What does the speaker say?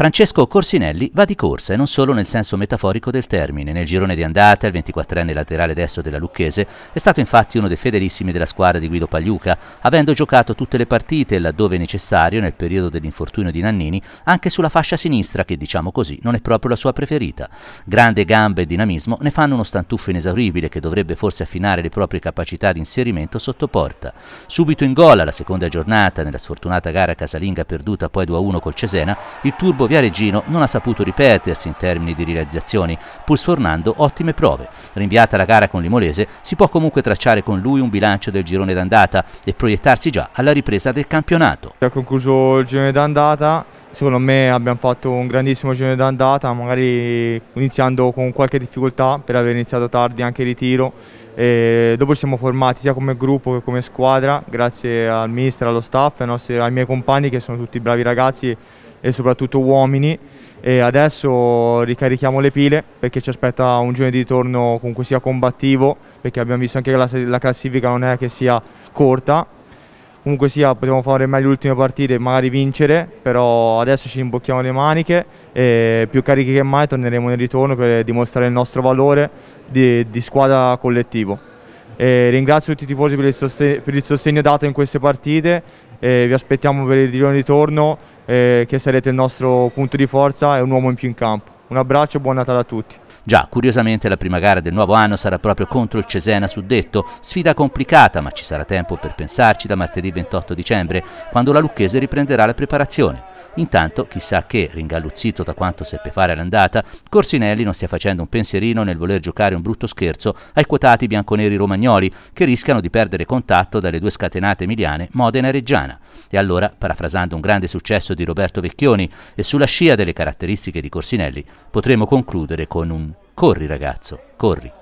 Francesco Corsinelli va di corsa e non solo nel senso metaforico del termine. Nel girone di andata, il 24enne laterale destro della Lucchese è stato infatti uno dei fedelissimi della squadra di Guido Pagliuca, avendo giocato tutte le partite laddove necessario nel periodo dell'infortunio di Nannini, anche sulla fascia sinistra che diciamo così non è proprio la sua preferita. Grande gambe e dinamismo ne fanno uno stantuffo inesauribile che dovrebbe forse affinare le proprie capacità di inserimento sotto porta. Subito in gola la seconda giornata nella sfortunata gara casalinga perduta poi 2-1 col Cesena, il turbo Viareggino non ha saputo ripetersi in termini di realizzazioni, pur sfornando ottime prove. Rinviata la gara con l'Imolese, si può comunque tracciare con lui un bilancio del girone d'andata e proiettarsi già alla ripresa del campionato. Ha concluso il girone d'andata, secondo me abbiamo fatto un grandissimo girone d'andata, magari iniziando con qualche difficoltà per aver iniziato tardi anche il ritiro. E dopo ci siamo formati sia come gruppo che come squadra, grazie al mister, allo staff, ai, ai miei compagni che sono tutti bravi ragazzi e soprattutto uomini e adesso ricarichiamo le pile perché ci aspetta un giro di ritorno comunque sia combattivo perché abbiamo visto anche che la, la classifica non è che sia corta comunque sia potremmo fare meglio le ultime partite e magari vincere però adesso ci imbocchiamo le maniche e più carichi che mai torneremo nel ritorno per dimostrare il nostro valore di, di squadra collettivo e ringrazio tutti i tifosi per il, sostegno, per il sostegno dato in queste partite e vi aspettiamo per il ritorno eh, che sarete il nostro punto di forza e un uomo in più in campo. Un abbraccio e buon Natale a tutti. Già, curiosamente la prima gara del nuovo anno sarà proprio contro il Cesena suddetto, sfida complicata ma ci sarà tempo per pensarci da martedì 28 dicembre, quando la Lucchese riprenderà la preparazione. Intanto, chissà che, ringalluzzito da quanto seppe fare all'andata, Corsinelli non stia facendo un pensierino nel voler giocare un brutto scherzo ai quotati bianconeri romagnoli, che rischiano di perdere contatto dalle due scatenate emiliane Modena e Reggiana. E allora, parafrasando un grande successo di Roberto Vecchioni e sulla scia delle caratteristiche di Corsinelli, potremo concludere con un corri ragazzo, corri.